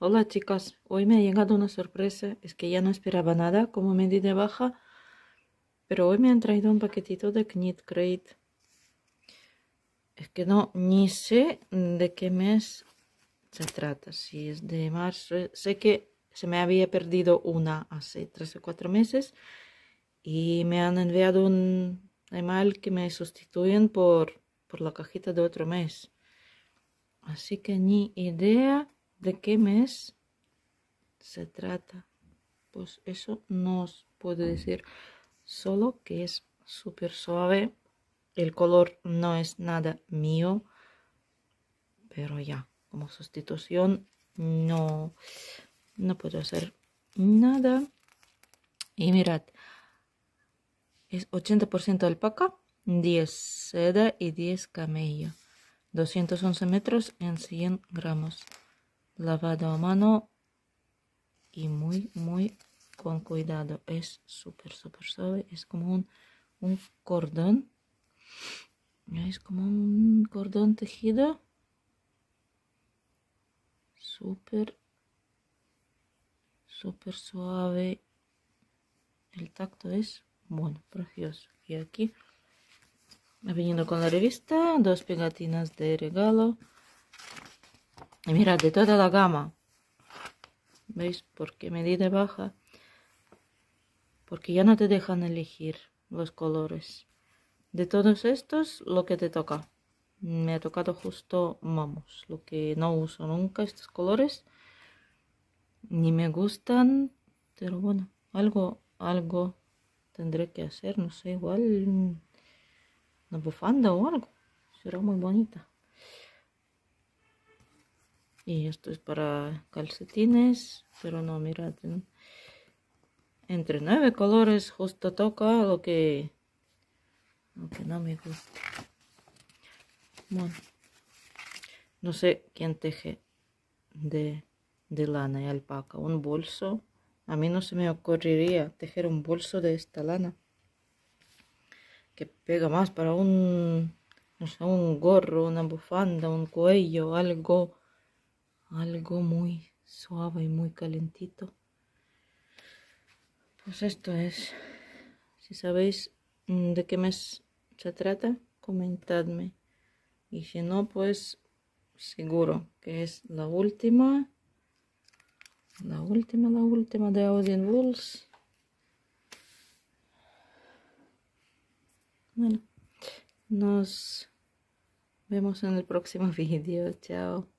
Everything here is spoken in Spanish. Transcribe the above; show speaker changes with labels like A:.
A: hola chicas, hoy me ha llegado una sorpresa, es que ya no esperaba nada como me di de baja, pero hoy me han traído un paquetito de Knit Crate. Es que no, ni sé de qué mes se trata, si es de marzo, sé que se me había perdido una hace tres o cuatro meses y me han enviado un email que me sustituyen por, por la cajita de otro mes. Así que ni idea ¿De qué mes se trata? Pues eso no os puedo decir, solo que es súper suave, el color no es nada mío, pero ya, como sustitución no, no puedo hacer nada. Y mirad, es 80% alpaca, 10 seda y 10 camello. 211 metros en 100 gramos lavado a mano y muy muy con cuidado es súper súper suave es como un, un cordón es como un cordón tejido súper súper suave el tacto es bueno precioso y aquí ha con la revista dos pegatinas de regalo y mira, de toda la gama. ¿Veis porque me di de baja? Porque ya no te dejan elegir los colores. De todos estos, lo que te toca. Me ha tocado justo vamos, lo que no uso nunca estos colores. Ni me gustan, pero bueno, algo, algo tendré que hacer, no sé, igual mm, una bufanda o algo. Será muy bonita y esto es para calcetines pero no mirad entre nueve colores justo toca lo que aunque no me gusta bueno no sé quién teje de, de lana y alpaca un bolso a mí no se me ocurriría tejer un bolso de esta lana que pega más para un no sé, un gorro una bufanda un cuello algo algo muy suave y muy calentito pues esto es si sabéis mm, de qué mes se trata comentadme y si no pues seguro que es la última la última la última de Odin Wolves bueno nos vemos en el próximo vídeo chao